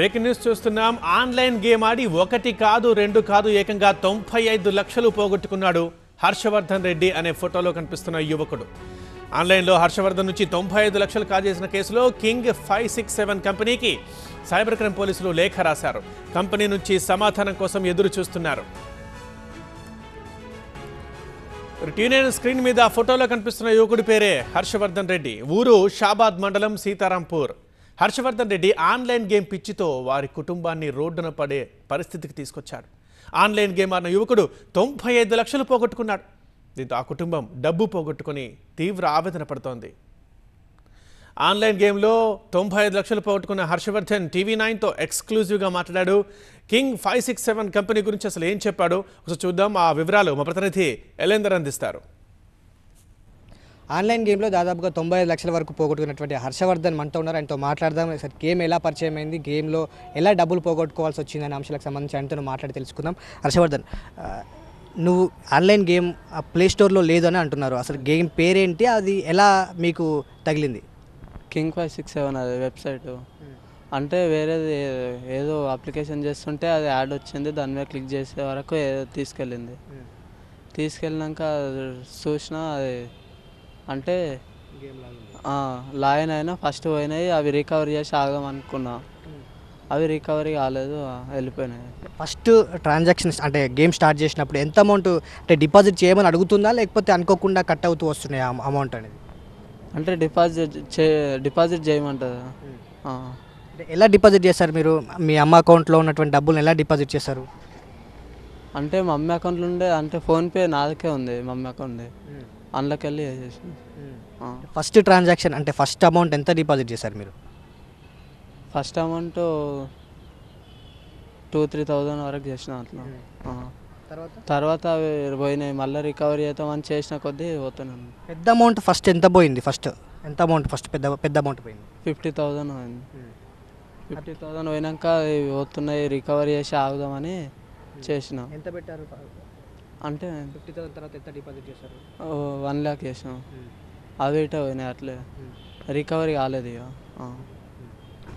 Breaking news చూస్తున్నాం online game ఆడి ఒకటి కాదు రెండు కాదు ఏకంగా తొంభై ఐదు లక్షలు పోగొట్టుకున్నాడు హర్షవర్ధన్ రెడ్డి అనే ఫోటోలో కనిపిస్తున్న యువకుడు ఆన్లైన్లో హర్షవర్ధన్ నుంచి తొంభై ఐదు లక్షలు కాజేసిన కేసులో కింగ్ ఫైవ్ సిక్స్ సెవెన్ కంపెనీకి సైబర్ క్రైమ్ పోలీసులు లేఖ రాశారు కంపెనీ నుంచి సమాధానం కోసం ఎదురు చూస్తున్నారు ట్యూనైన్ స్క్రీన్ మీద ఫోటోలో కనిపిస్తున్న యువకుడి పేరే హర్షవర్ధన్ రెడ్డి ఊరు షాబాద్ మండలం సీతారాంపూర్ హర్షవర్ధన్ రెడ్డి ఆన్లైన్ గేమ్ పిచ్చితో వారి కుటుంబాన్ని రోడ్డున పడే పరిస్థితికి తీసుకొచ్చాడు ఆన్లైన్ గేమ్ అన్న యువకుడు తొంభై ఐదు లక్షలు పోగొట్టుకున్నాడు దీంతో ఆ కుటుంబం డబ్బు పోగొట్టుకుని తీవ్ర ఆవేదన పడుతోంది ఆన్లైన్ గేమ్లో తొంభై ఐదు లక్షలు పోగొట్టుకున్న హర్షవర్ధన్ టీవీ నైన్తో ఎక్స్క్లూజివ్గా మాట్లాడు king five six seven company గురించి అసలు ఏం చెప్పాడో ఒకసారి చూద్దాం ఆ వివరాలు మా ప్రతినిధి ఎలేందర్ అందిస్తారు ఆన్లైన్ గేమ్లో దాదాపుగా తొంభై ఐదు లక్షల వరకు పోగొట్టుకున్నటువంటి హర్షవర్ధన్ మనతో ఉన్నారు ఆయనతో మాట్లాడదాం సార్ గేమ్ ఎలా పరిచయం అయింది గేమ్లో ఎలా డబ్బులు పోగొట్టుకోవాల్సి అనే అంశాలకు సంబంధించి ఆయనతో మాట్లాడి తెలుసుకుందాం హర్షవర్ధన్ నువ్వు ఆన్లైన్ గేమ్ ప్లే స్టోర్లో లేదు అని అంటున్నారు అసలు గేమ్ పేరేంటి అది ఎలా మీకు తగిలింది కింగ్ ఫైవ్ సిక్స్ సెవెన్ అది వెబ్సైట్ అంటే వేరేది ఏదో అప్లికేషన్ చేస్తుంటే అది యాడ్ వచ్చింది దాని మీద క్లిక్ చేసే వరకు ఏదో తీసుకెళ్ళింది తీసుకెళ్ళినాక చూసిన అది అంటే లాయన్ అయినా ఫస్ట్ పోయినాయి అవి రికవరీ చేసి ఆగమనుకున్నా అవి రికవరీ కాలేదు వెళ్ళిపోయినాయి ఫస్ట్ ట్రాన్సాక్షన్స్ అంటే గేమ్ స్టార్ట్ చేసినప్పుడు ఎంత అమౌంట్ అంటే డిపాజిట్ చేయమని అడుగుతుందా లేకపోతే అనుకోకుండా కట్ అవుతూ వస్తున్నాయి అమౌంట్ అనేది అంటే డిపాజిట్ చే డిపాజిట్ చేయమంటారు ఎలా డిపాజిట్ చేస్తారు మీరు మీ అమ్మ అకౌంట్లో ఉన్నటువంటి డబ్బులు ఎలా డిపాజిట్ చేస్తారు అంటే మమ్మీ అకౌంట్లో ఉండే అంటే ఫోన్పే నాకే ఉంది మమ్మీ అకౌంట్ అందులోకెళ్ళి చేసేసి ఫస్ట్ ట్రాన్సాక్షన్ అంటే ఫస్ట్ అమౌంట్ ఎంత డిపాజిట్ చేశారు మీరు first amount two three thousand వరకు చేసిన అట్లా hmm. తర్వాత అవి పోయినాయి మళ్ళీ రికవరీ అవుతామని చేసిన కొద్దీ పోతున్నాను పెద్ద అమౌంట్ ఫస్ట్ ఎంత పోయింది ఫస్ట్ ఎంత అమౌంట్ ఫస్ట్ పెద్ద పెద్ద అమౌంట్ పోయింది ఫిఫ్టీ థౌజండ్ పోయింది ఫిఫ్టీ hmm. థౌజండ్ పోయినాక పోతున్నాయి రికవరీ చేసి ఆగుదామని hmm. చేసిన ఎంత పెట్టారు అంటే ఫిఫ్టీ థౌసండ్ తర్వాత ఎంత డిపాజిట్ చేశారు వన్ ల్యాక్ చేసాం hmm. అవి ఏటో పోయినాయి అట్లే hmm. రికవరీ కాలేదు ఇక hmm.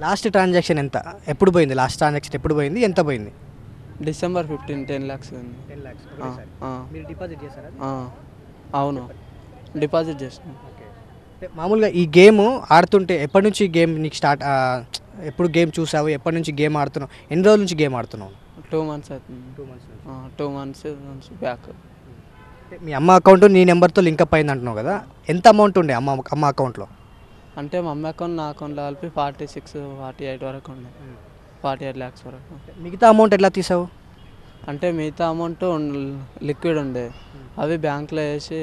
లాస్ట్ ట్రాన్సాక్షన్ ఎంత ఎప్పుడు పోయింది లాస్ట్ ట్రాన్సాక్షన్ ఎప్పుడు పోయింది ఎంత పోయింది డిసెంబర్ ఫిఫ్టీన్ టెన్ ల్యాక్స్ పోయింది టెన్ ల్యాక్స్ మీరు డిపాజిట్ చేశారా అవును డిపాజిట్ చేసినాం మామూలుగా ఈ గేమ్ ఆడుతుంటే ఎప్పటి నుంచి గేమ్ నీకు స్టార్ట్ ఎప్పుడు గేమ్ చూసావు ఎప్పటి నుంచి గేమ్ ఆడుతున్నావు ఎన్ని రోజుల నుంచి గేమ్ ఆడుతున్నావు టూ మంత్స్ అవుతుంది two months two months months back మీ అమ్మ అకౌంట్ నీ నెంబర్తో లింక్ అప్ అయింది అంటున్నావు కదా ఎంత అమౌంట్ ఉండే అమ్మ అమ్మ అకౌంట్లో అంటే మా అమ్మ అకౌంట్ నా అకౌంట్లో కలిపి ఫార్టీ సిక్స్ ఫార్టీ ఎయిట్ వరకు ఉండే ఫార్టీ ఎయిట్ ల్యాక్స్ వరకు మిగతా అమౌంట్ ఎట్లా తీసావు అంటే మిగతా అమౌంట్ లిక్విడ్ ఉండే అవి బ్యాంక్లో వేసి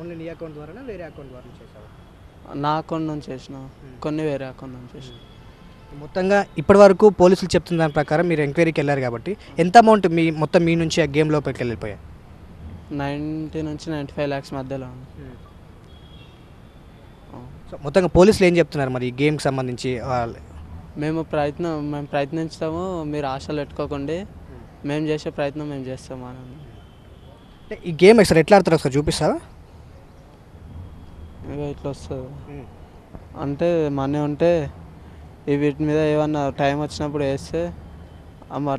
ఓన్లీ నీ అకౌంట్ ద్వారా వేరే అకౌంట్ ద్వారా నా అకౌంట్ నుంచి చేసిన కొన్ని వేరే అకౌంట్ నుంచి వేసినా మొత్తంగా ఇప్పటి వరకు పోలీసులు చెప్తున్న దాని ప్రకారం మీరు ఎంక్వైరీకి వెళ్ళారు కాబట్టి ఎంత అమౌంట్ మీ మొత్తం మీ నుంచి ఆ గేమ్ లోపలికి వెళ్ళిపోయాయి నైన్టీ నుంచి నైంటీ ఫైవ్ ల్యాక్స్ మధ్యలో సో hmm. మొత్తంగా పోలీసులు ఏం చెప్తున్నారు మరి ఈ గేమ్కి సంబంధించి మేము ప్రయత్నం మేము ప్రయత్నించాము మీరు ఆశలు పెట్టుకోకండి hmm. మేము చేసే ప్రయత్నం మేము చేస్తాము అంటే ఈ గేమ్ సార్ ఎట్లా ఆడతారు ఒకసారి చూపిస్తారా ఇట్లా వస్తుంది hmm. అంటే మనీ ఉంటే వీటి మీద ఏమన్నా టైం వచ్చినప్పుడు వేస్తే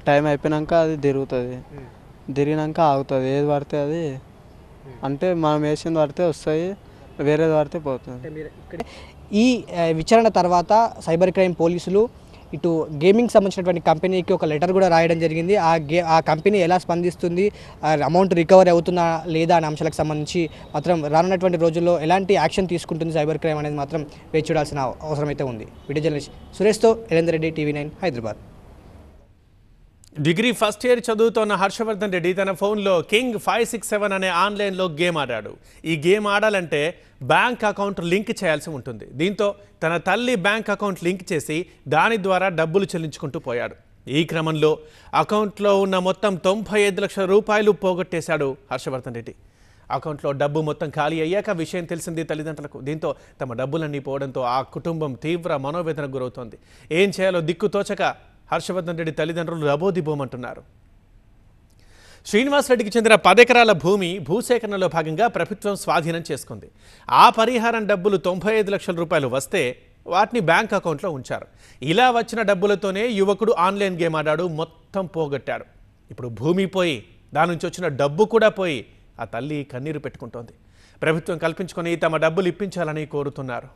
టైం అయిపోయినాక అది తిరుగుతుంది తిరిగినాక ఆగుతుంది ఏది పడితే అది అంటే మనం వేసింది పడితే వస్తాయి వేరేది పడితే పోతుంది ఈ విచారణ తర్వాత సైబర్ క్రైమ్ పోలీసులు ఇటు గేమింగ్ సంబంధించినటువంటి కంపెనీకి ఒక లెటర్ కూడా రాయడం జరిగింది ఆ గే ఆ కంపెనీ ఎలా స్పందిస్తుంది అమౌంట్ రికవరీ అవుతుందా లేదా అనే అంశాలకు సంబంధించి మాత్రం రానున్నటువంటి రోజుల్లో ఎలాంటి యాక్షన్ తీసుకుంటుంది సైబర్ క్రైమ్ అనేది మాత్రం వేచి చూడాల్సిన అవసరమైతే ఉంది వీడియో జర్నలిస్ట్ సురేష్తో Reddy TV nine Hyderabad degree first year చదువుతోన్న హర్షవర్ధన్ రెడ్డి తన ఫోన్లో కింగ్ ఫైవ్ సిక్స్ సెవెన్ అనే ఆన్లైన్లో గేమ్ ఆడాడు ఈ గేమ్ ఆడాలంటే బ్యాంక్ అకౌంట్ లింక్ చేయాల్సి ఉంటుంది దీంతో తన తల్లి బ్యాంక్ అకౌంట్ లింక్ చేసి దాని ద్వారా డబ్బులు చెల్లించుకుంటూ పోయాడు ఈ క్రమంలో అకౌంట్లో ఉన్న మొత్తం తొంభై ఐదు లక్షల రూపాయలు పోగొట్టేశాడు హర్షవర్ధన్ రెడ్డి అకౌంట్లో డబ్బు మొత్తం ఖాళీ అయ్యాక విషయం తెలిసింది తల్లిదండ్రులకు దీంతో తమ డబ్బులన్నీ పోవడంతో ఆ కుటుంబం తీవ్ర మనోవేదనకు గురవుతోంది ఏం చేయాలో దిక్కు తోచక హర్షవర్ధన్ రెడ్డి తల్లిదండ్రులు భూమంటున్నారు శ్రీనివాసరెడ్డికి చెందిన పదెకరాల భూమి భూసేకరణలో భాగంగా ప్రభుత్వం స్వాధీనం చేసుకుంది ఆ పరిహారం డబ్బులు తొంభై ఐదు లక్షల రూపాయలు వస్తే వాటిని బ్యాంక్ అకౌంట్లో ఉంచారు ఇలా వచ్చిన డబ్బులతోనే యువకుడు ఆన్లైన్ గేమ్ ఆడాడు మొత్తం పోగొట్టాడు ఇప్పుడు భూమి పోయి దాని నుంచి వచ్చిన డబ్బు కూడా పోయి ఆ తల్లి కన్నీరు పెట్టుకుంటోంది ప్రభుత్వం కల్పించుకొని తమ డబ్బులు ఇప్పించాలని కోరుతున్నారు